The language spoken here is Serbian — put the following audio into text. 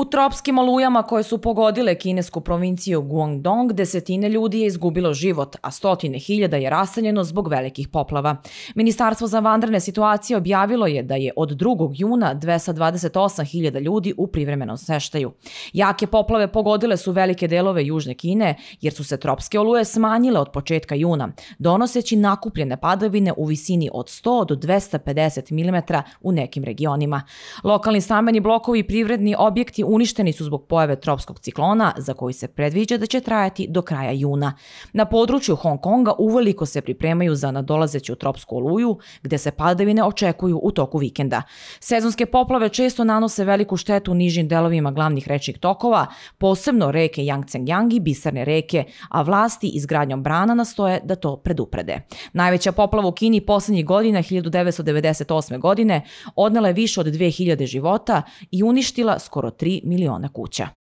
U tropskim olujama koje su pogodile kinesku provinciju Guangdong, desetine ljudi je izgubilo život, a stotine hiljada je raseljeno zbog velikih poplava. Ministarstvo za vanredne situacije objavilo je da je od 2. juna 228.000 ljudi u privremenom seštaju. Jake poplave pogodile su velike delove Južne Kine, jer su se tropske oluje smanjile od početka juna, donoseći nakupljene padavine u visini od 100 do 250 mm u nekim regionima. Lokalni stambeni blokovi i privredni objekti uništeni su zbog pojave tropskog ciklona za koji se predviđa da će trajati do kraja juna. Na području Hong Konga uveliko se pripremaju za nadolazeću tropsku oluju gde se padavine očekuju u toku vikenda. Sezonske poplave često nanose veliku štetu u nižim delovima glavnih rečnih tokova, posebno reke Yangtze-Yang i bisarne reke, a vlasti izgradnjom brana nastoje da to preduprede. Najveća poplava u Kini poslednjih godina 1998. godine odnela je više od 2000 života i uništila skoro 3 3 miliona kuća.